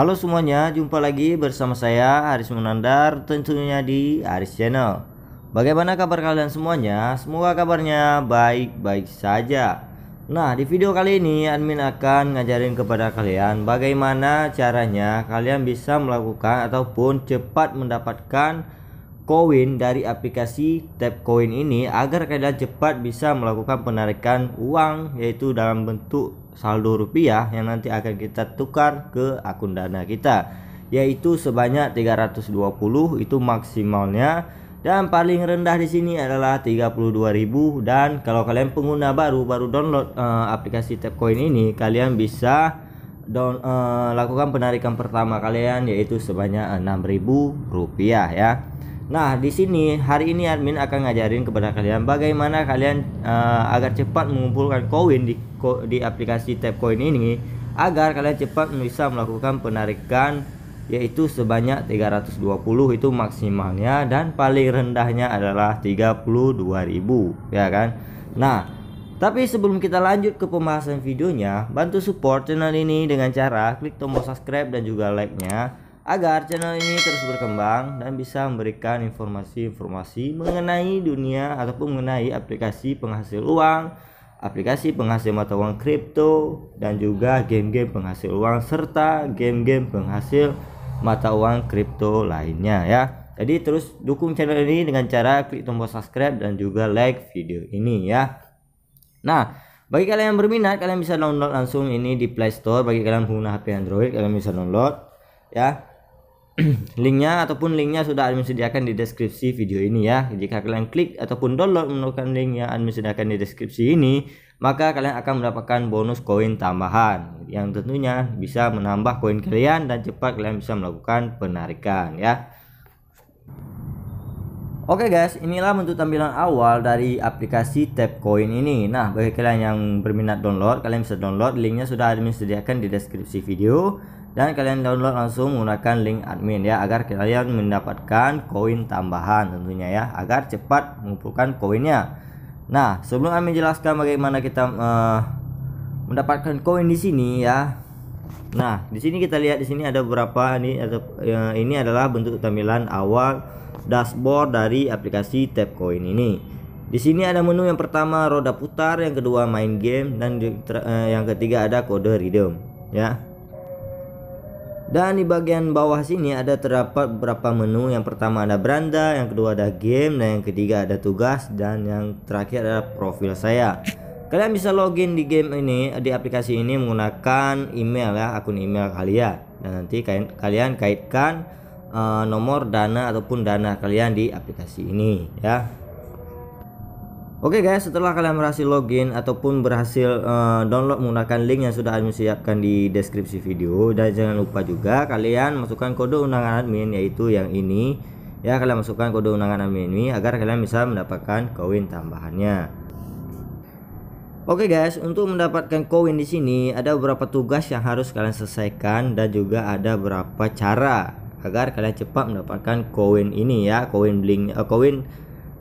Halo semuanya, jumpa lagi bersama saya Aris Munandar tentunya di Aris Channel. Bagaimana kabar kalian semuanya? Semoga kabarnya baik-baik saja. Nah, di video kali ini admin akan ngajarin kepada kalian bagaimana caranya kalian bisa melakukan ataupun cepat mendapatkan koin dari aplikasi Tap koin ini agar kalian cepat bisa melakukan penarikan uang yaitu dalam bentuk saldo rupiah yang nanti akan kita tukar ke akun dana kita yaitu sebanyak 320 itu maksimalnya dan paling rendah di sini adalah 32.000 dan kalau kalian pengguna baru baru download uh, aplikasi Tapcoin ini kalian bisa down, uh, lakukan penarikan pertama kalian yaitu sebanyak 6.000 rupiah ya Nah, di sini hari ini admin akan ngajarin kepada kalian bagaimana kalian uh, agar cepat mengumpulkan koin di ko, di aplikasi Tapcoin ini agar kalian cepat bisa melakukan penarikan yaitu sebanyak 320 itu maksimalnya dan paling rendahnya adalah 32.000 ya kan. Nah, tapi sebelum kita lanjut ke pembahasan videonya, bantu support channel ini dengan cara klik tombol subscribe dan juga like-nya agar channel ini terus berkembang dan bisa memberikan informasi-informasi mengenai dunia ataupun mengenai aplikasi penghasil uang, aplikasi penghasil mata uang kripto dan juga game-game penghasil uang serta game-game penghasil mata uang kripto lainnya ya. Jadi terus dukung channel ini dengan cara klik tombol subscribe dan juga like video ini ya. Nah, bagi kalian yang berminat, kalian bisa download langsung ini di Play Store. Bagi kalian pengguna HP Android, kalian bisa download ya linknya ataupun linknya sudah admin sediakan di deskripsi video ini ya jika kalian klik ataupun download menggunakan link yang admin sediakan di deskripsi ini maka kalian akan mendapatkan bonus koin tambahan yang tentunya bisa menambah koin kalian dan cepat kalian bisa melakukan penarikan ya Oke okay guys, inilah bentuk tampilan awal dari aplikasi Tapcoin ini. Nah, bagi kalian yang berminat download, kalian bisa download. Linknya sudah admin sediakan di deskripsi video dan kalian download langsung menggunakan link admin ya agar kalian mendapatkan koin tambahan tentunya ya agar cepat mengumpulkan koinnya nah sebelum kami jelaskan bagaimana kita uh, mendapatkan koin di sini ya nah di sini kita lihat di sini ada beberapa ini ada, uh, ini adalah bentuk tampilan awal dashboard dari aplikasi Tap koin ini di sini ada menu yang pertama roda putar yang kedua main game dan di, uh, yang ketiga ada kode redeem ya dan di bagian bawah sini ada terdapat beberapa menu. Yang pertama ada beranda, yang kedua ada game, dan yang ketiga ada tugas, dan yang terakhir ada profil saya. Kalian bisa login di game ini di aplikasi ini menggunakan email ya, akun email kalian. Dan nanti kalian, kalian kaitkan uh, nomor dana ataupun dana kalian di aplikasi ini ya. Oke okay guys, setelah kalian berhasil login ataupun berhasil uh, download menggunakan link yang sudah admin siapkan di deskripsi video dan jangan lupa juga kalian masukkan kode undangan admin yaitu yang ini ya kalian masukkan kode undangan admin ini agar kalian bisa mendapatkan koin tambahannya. Oke okay guys, untuk mendapatkan koin di sini ada beberapa tugas yang harus kalian selesaikan dan juga ada beberapa cara agar kalian cepat mendapatkan koin ini ya, koin bling uh, koin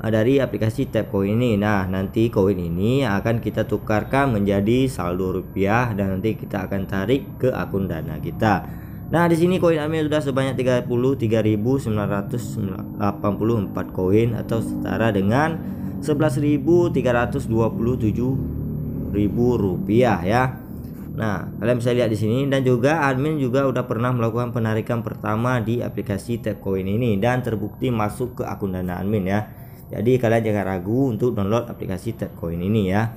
dari aplikasi Tapcoin ini. Nah, nanti koin ini akan kita tukarkan menjadi saldo rupiah dan nanti kita akan tarik ke akun Dana kita. Nah, di sini koin Amir sudah sebanyak 33.984 koin atau setara dengan 11.327.000 rupiah ya. Nah, kalian bisa lihat di sini dan juga admin juga udah pernah melakukan penarikan pertama di aplikasi Tapcoin ini dan terbukti masuk ke akun dana admin ya. Jadi kalian jangan ragu untuk download aplikasi Tapcoin ini ya.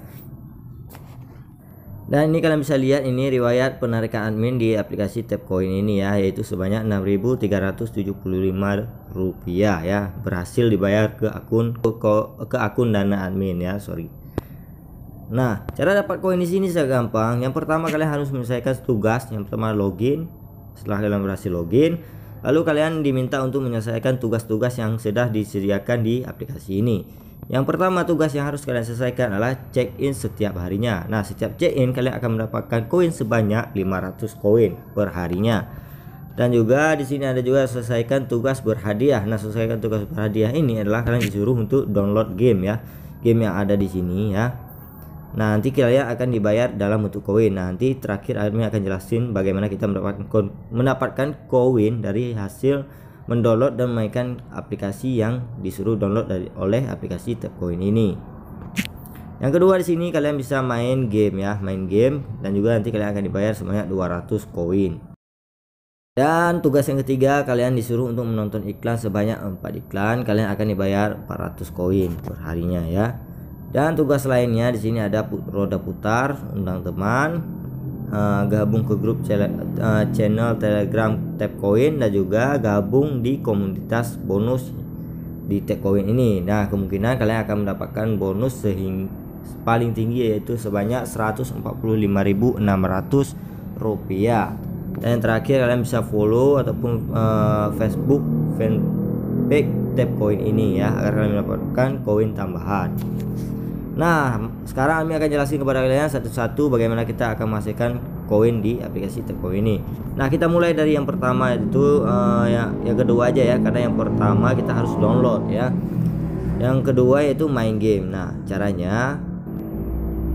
Dan ini kalian bisa lihat ini riwayat penarikan admin di aplikasi Tapcoin ini ya yaitu sebanyak 6.375 rupiah ya berhasil dibayar ke akun ke, ke akun dana admin ya sorry. Nah cara dapat koin di sini sangat gampang. Yang pertama kalian harus menyelesaikan tugas. Yang pertama login. Setelah kalian berhasil login, Lalu kalian diminta untuk menyelesaikan tugas-tugas yang sudah disediakan di aplikasi ini. Yang pertama tugas yang harus kalian selesaikan adalah check-in setiap harinya. Nah, setiap check-in kalian akan mendapatkan koin sebanyak 500 koin per harinya. Dan juga di sini ada juga selesaikan tugas berhadiah. Nah, selesaikan tugas berhadiah ini adalah kalian disuruh untuk download game ya. Game yang ada di sini ya Nah, nanti kalian akan dibayar dalam bentuk koin. Nah, nanti terakhir admin akan jelasin bagaimana kita mendapatkan mendapatkan koin dari hasil mendownload dan memainkan aplikasi yang disuruh download dari oleh aplikasi Tapcoin ini. Yang kedua di sini kalian bisa main game ya, main game dan juga nanti kalian akan dibayar sebanyak 200 koin. Dan tugas yang ketiga kalian disuruh untuk menonton iklan sebanyak 4 iklan, kalian akan dibayar 400 koin per harinya ya. Dan tugas lainnya di sini ada roda putar, undang teman, uh, gabung ke grup uh, channel Telegram Tapcoin dan juga gabung di komunitas bonus di Tapcoin ini. Nah, kemungkinan kalian akan mendapatkan bonus sehingga paling tinggi yaitu sebanyak 145.600 rupiah. Dan yang terakhir kalian bisa follow ataupun uh, Facebook fanpage Tapcoin ini ya agar kalian mendapatkan koin tambahan. Nah, sekarang kami akan jelaskan kepada kalian satu-satu bagaimana kita akan menghasilkan koin di aplikasi Teko ini. Nah, kita mulai dari yang pertama itu uh, eh, ya yang kedua aja ya karena yang pertama kita harus download ya. Yang kedua yaitu main game. Nah, caranya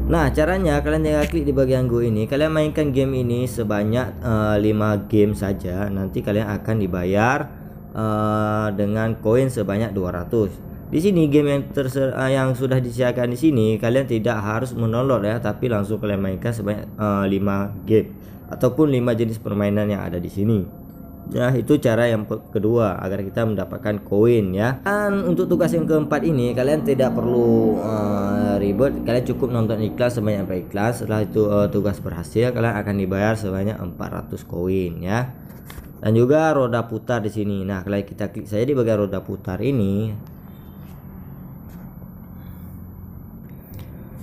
Nah, caranya kalian tinggal klik di bagian go ini. Kalian mainkan game ini sebanyak uh, eh, 5 game saja. Nanti kalian akan dibayar uh, dengan koin sebanyak 200. Di sini game yang terser ah, yang sudah disiapkan di sini kalian tidak harus menolot ya, tapi langsung kalian mainkan sebanyak uh, ah, 5 game ataupun 5 jenis permainan yang ada di sini. Nah itu cara yang kedua agar kita mendapatkan koin ya. Dan untuk tugas yang keempat ini kalian tidak perlu uh, ribet. Kalian cukup nonton iklan sebanyak apa iklan. Setelah itu uh, tugas berhasil kalian akan dibayar sebanyak 400 koin ya. Dan juga roda putar di sini. Nah kalian kita klik saja di bagian roda putar ini.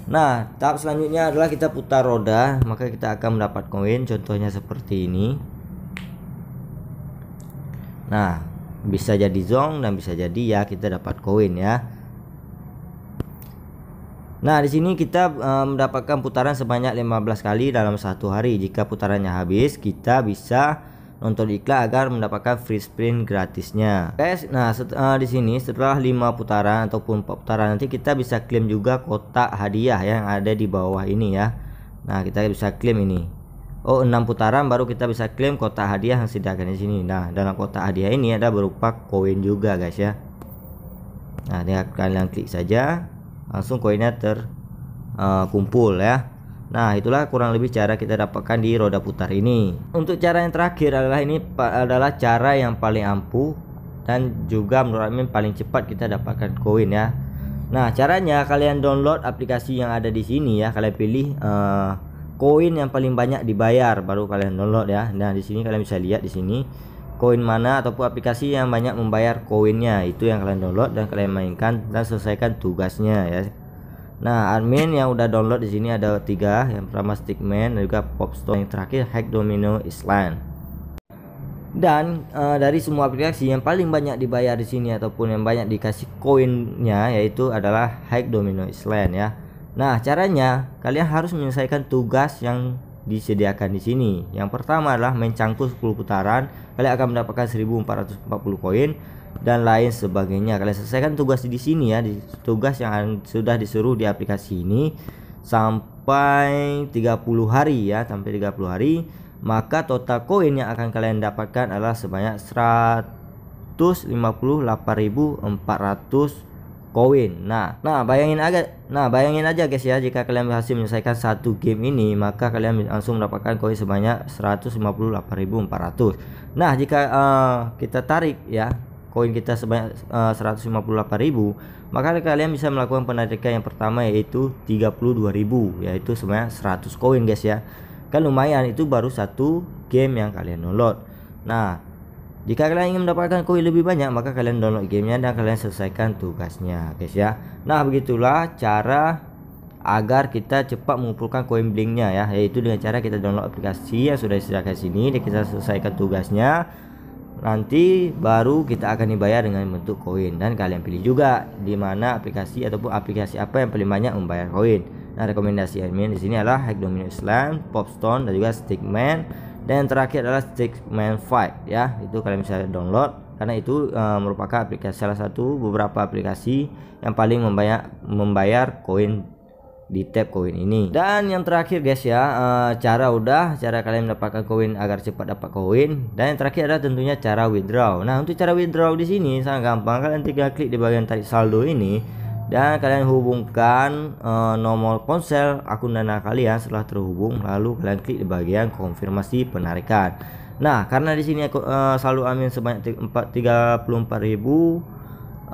Nah, tahap selanjutnya adalah kita putar roda, maka kita akan mendapat koin contohnya seperti ini. Nah, bisa jadi zong dan bisa jadi ya kita dapat koin ya. Nah, di sini kita e, mendapatkan putaran sebanyak 15 kali dalam satu hari. Jika putarannya habis, kita bisa nonton iklan agar mendapatkan free sprint gratisnya. Guys, nah set, uh, di sini setelah 5 putaran ataupun 4 putaran nanti kita bisa klaim juga kotak hadiah yang ada di bawah ini ya. Nah, kita bisa klaim ini. Oh, 6 putaran baru kita bisa klaim kotak hadiah yang sediakan di sini. Nah, dalam kotak hadiah ini ada berupa koin juga, guys ya. Nah, tinggal kalian klik saja langsung koinnya terkumpul eh, uh, ya. Nah, itulah kurang lebih cara kita dapatkan di roda putar ini. Untuk cara yang terakhir adalah ini adalah cara yang paling ampuh dan juga menurut admin paling cepat kita dapatkan koin ya. Nah, caranya kalian download aplikasi yang ada di sini ya. Kalian pilih eh, koin uh, yang paling banyak dibayar baru kalian download ya. Nah, di sini kalian bisa lihat di sini koin mana ataupun aplikasi yang banyak membayar koinnya itu yang kalian download dan kalian mainkan dan selesaikan tugasnya ya. Nah, admin yang udah download di sini ada tiga, yang pertama Stickman dan juga Popstone, yang terakhir Hack Domino Island. Dan uh, dari semua aplikasi yang paling banyak dibayar di sini ataupun yang banyak dikasih koinnya yaitu adalah Hack Domino Island ya. Nah, caranya kalian harus menyelesaikan tugas yang disediakan di sini. Yang pertama adalah mencangkul 10 putaran, kalian akan mendapatkan 1440 koin dan lain sebagainya. Kalian selesaikan tugas di sini ya, di tugas yang sudah disuruh di aplikasi ini sampai 30 hari ya, sampai 30 hari, maka total koin yang akan kalian dapatkan adalah sebanyak 158.400 koin. Nah, nah bayangin aja, nah bayangin aja guys ya, jika kalian berhasil menyelesaikan satu game ini, maka kalian langsung mendapatkan koin sebanyak 158.400. Nah, jika uh, kita tarik ya, koin kita sebanyak uh, 158.000 maka kalian bisa melakukan penarikan yang pertama yaitu 32.000 yaitu sebanyak 100 koin guys ya kan lumayan itu baru satu game yang kalian download nah jika kalian ingin mendapatkan koin lebih banyak maka kalian download gamenya dan kalian selesaikan tugasnya guys ya nah begitulah cara agar kita cepat mengumpulkan koin blinknya ya yaitu dengan cara kita download aplikasi yang sudah disediakan sini dan kita selesaikan tugasnya nanti baru kita akan dibayar dengan bentuk koin dan kalian pilih juga di mana aplikasi ataupun aplikasi apa yang paling banyak membayar koin. Nah, rekomendasi admin di sini adalah Hack Domino Island, Popstone dan juga Stickman dan yang terakhir adalah Stickman Fight ya. Itu kalian bisa download karena itu e, merupakan aplikasi salah satu beberapa aplikasi yang paling membayar membayar koin di tab koin ini dan yang terakhir guys ya eh, cara udah cara kalian mendapatkan koin agar cepat dapat koin dan yang terakhir adalah tentunya cara withdraw nah untuk cara withdraw di sini sangat gampang kalian tinggal klik di bagian tarik saldo ini dan kalian hubungkan uh, nomor ponsel akun dana kalian setelah terhubung lalu kalian klik di bagian konfirmasi penarikan nah karena di sini aku uh, saldo amin sebanyak 34 34.000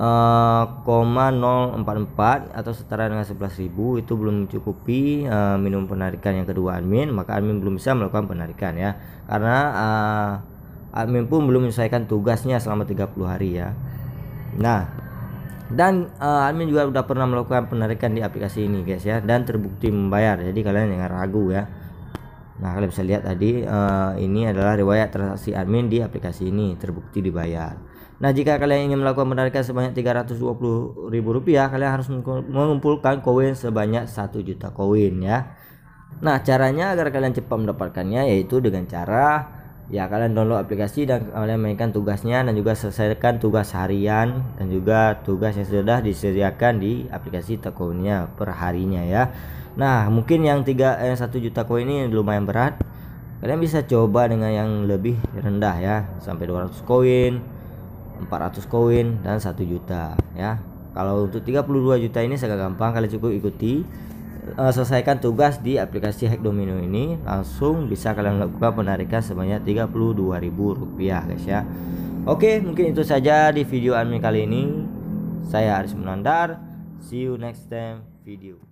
0,044 eh, atau setara dengan 11.000 itu belum mencukupi uh, eh, minimum penarikan yang kedua admin maka admin belum bisa melakukan penarikan ya karena uh, admin pun belum menyelesaikan tugasnya selama 30 hari ya nah dan uh, admin juga sudah pernah melakukan penarikan di aplikasi ini guys ya dan terbukti membayar jadi kalian jangan ragu ya Nah, kalian bisa lihat tadi uh, ini adalah riwayat transaksi admin di aplikasi ini terbukti dibayar. Nah, jika kalian ingin melakukan penarikan sebanyak ribu rupiah, kalian harus mengumpulkan koin sebanyak 1 juta koin ya. Nah, caranya agar kalian cepat mendapatkannya yaitu dengan cara ya kalian download aplikasi dan kalian mainkan tugasnya dan juga selesaikan tugas harian dan juga tugas yang sudah disediakan di aplikasi tokonya per harinya ya. Nah, mungkin yang 3 eh, 1 juta koin ini lumayan berat. Kalian bisa coba dengan yang lebih rendah ya, sampai 200 koin 400 koin dan 1 juta ya kalau untuk 32 juta ini sangat gampang kalian cukup ikuti uh, selesaikan tugas di aplikasi hack domino ini langsung bisa kalian lakukan penarikan sebanyak 32.000 rupiah guys ya Oke mungkin itu saja di video admin kali ini saya Aris Munandar see you next time video